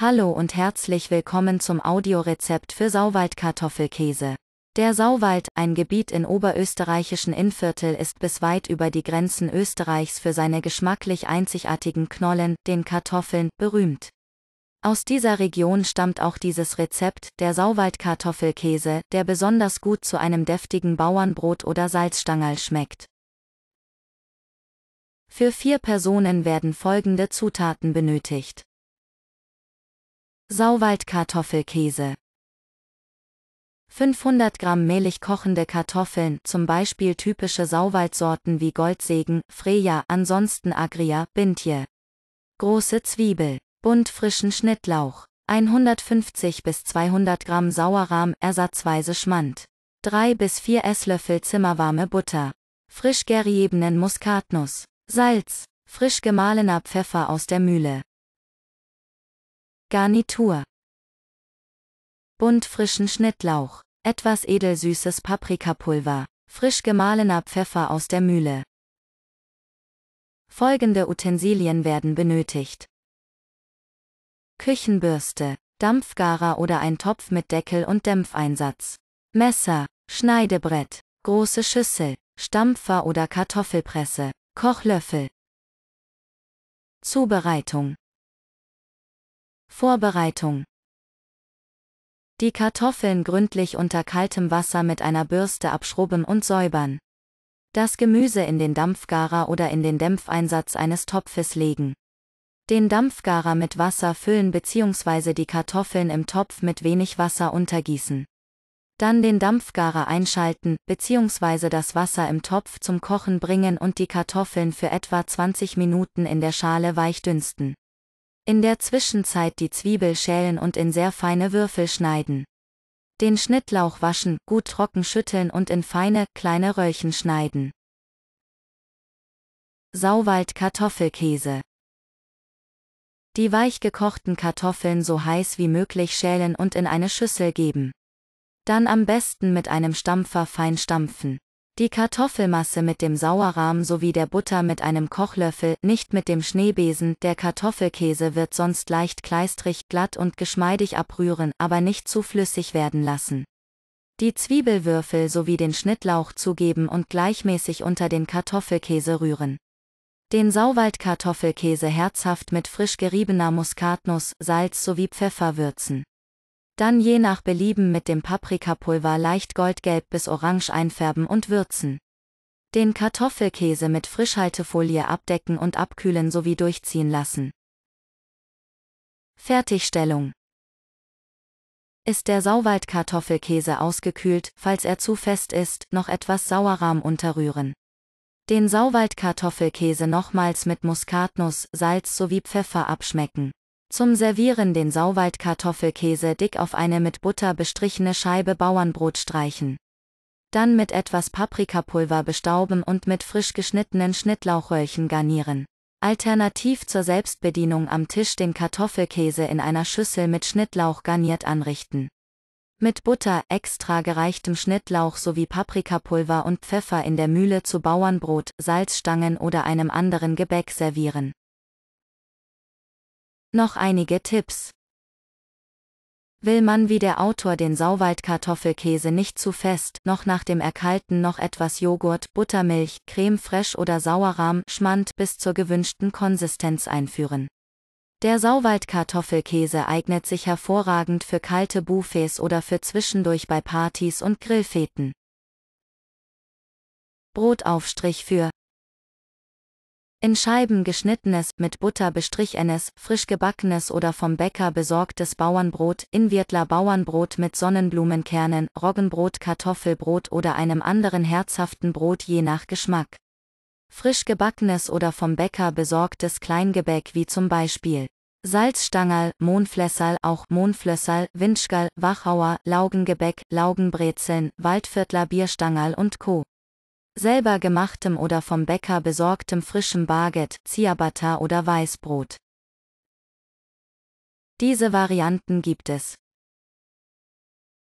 Hallo und herzlich willkommen zum Audiorezept für Sauwaldkartoffelkäse. Der Sauwald, ein Gebiet in oberösterreichischen Innviertel, ist bis weit über die Grenzen Österreichs für seine geschmacklich einzigartigen Knollen, den Kartoffeln, berühmt. Aus dieser Region stammt auch dieses Rezept, der Sauwaldkartoffelkäse, der besonders gut zu einem deftigen Bauernbrot oder Salzstangerl schmeckt. Für vier Personen werden folgende Zutaten benötigt. Sauwaldkartoffelkäse 500 Gramm mehlig kochende Kartoffeln, zum Beispiel typische Sauwaldsorten wie Goldsägen, Freya, ansonsten Agria, Bintje. Große Zwiebel, bunt frischen Schnittlauch, 150 bis 200 Gramm Sauerrahm, ersatzweise Schmand. 3 bis 4 Esslöffel zimmerwarme Butter. Frisch geriebenen Muskatnuss, Salz, frisch gemahlener Pfeffer aus der Mühle. Garnitur. Bunt frischen Schnittlauch, etwas edelsüßes Paprikapulver, frisch gemahlener Pfeffer aus der Mühle. Folgende Utensilien werden benötigt. Küchenbürste, Dampfgarer oder ein Topf mit Deckel und Dämpfeinsatz. Messer, Schneidebrett, große Schüssel, Stampfer oder Kartoffelpresse, Kochlöffel. Zubereitung Vorbereitung. Die Kartoffeln gründlich unter kaltem Wasser mit einer Bürste abschrubben und säubern. Das Gemüse in den Dampfgarer oder in den Dämpfeinsatz eines Topfes legen. Den Dampfgarer mit Wasser füllen bzw. die Kartoffeln im Topf mit wenig Wasser untergießen. Dann den Dampfgarer einschalten bzw. das Wasser im Topf zum Kochen bringen und die Kartoffeln für etwa 20 Minuten in der Schale weich dünsten. In der Zwischenzeit die Zwiebel schälen und in sehr feine Würfel schneiden. Den Schnittlauch waschen, gut trocken schütteln und in feine, kleine Röllchen schneiden. Sauwald Kartoffelkäse. Die weich gekochten Kartoffeln so heiß wie möglich schälen und in eine Schüssel geben. Dann am besten mit einem Stampfer fein stampfen. Die Kartoffelmasse mit dem Sauerrahm sowie der Butter mit einem Kochlöffel, nicht mit dem Schneebesen, der Kartoffelkäse wird sonst leicht kleistrig, glatt und geschmeidig abrühren, aber nicht zu flüssig werden lassen. Die Zwiebelwürfel sowie den Schnittlauch zugeben und gleichmäßig unter den Kartoffelkäse rühren. Den Sauwaldkartoffelkäse herzhaft mit frisch geriebener Muskatnuss, Salz sowie Pfeffer würzen. Dann je nach Belieben mit dem Paprikapulver leicht goldgelb bis orange einfärben und würzen. Den Kartoffelkäse mit Frischhaltefolie abdecken und abkühlen sowie durchziehen lassen. Fertigstellung Ist der Sauwaldkartoffelkäse ausgekühlt, falls er zu fest ist, noch etwas Sauerrahm unterrühren. Den Sauwaldkartoffelkäse nochmals mit Muskatnuss, Salz sowie Pfeffer abschmecken. Zum Servieren den Sauwaldkartoffelkäse dick auf eine mit Butter bestrichene Scheibe Bauernbrot streichen. Dann mit etwas Paprikapulver bestauben und mit frisch geschnittenen Schnittlauchröllchen garnieren. Alternativ zur Selbstbedienung am Tisch den Kartoffelkäse in einer Schüssel mit Schnittlauch garniert anrichten. Mit Butter, extra gereichtem Schnittlauch sowie Paprikapulver und Pfeffer in der Mühle zu Bauernbrot, Salzstangen oder einem anderen Gebäck servieren. Noch einige Tipps. Will man wie der Autor den Sauwaldkartoffelkäse nicht zu fest, noch nach dem Erkalten noch etwas Joghurt, Buttermilch, Creme fraiche oder Sauerrahm, Schmand bis zur gewünschten Konsistenz einführen. Der Sauwaldkartoffelkäse eignet sich hervorragend für kalte Buffets oder für zwischendurch bei Partys und Grillfeten. Brotaufstrich für in Scheiben geschnittenes, mit Butter bestrichenes, frisch gebackenes oder vom Bäcker besorgtes Bauernbrot, Inwirtler Bauernbrot mit Sonnenblumenkernen, Roggenbrot, Kartoffelbrot oder einem anderen herzhaften Brot je nach Geschmack. Frisch gebackenes oder vom Bäcker besorgtes Kleingebäck wie zum Beispiel Salzstangerl, Mohnflässerl, auch Mohnflösserl, Winschgerl, Wachauer, Laugengebäck, Laugenbrezeln, Waldviertler Bierstangerl und Co selber gemachtem oder vom Bäcker besorgtem frischem Baguette, Ciabatta oder Weißbrot. Diese Varianten gibt es.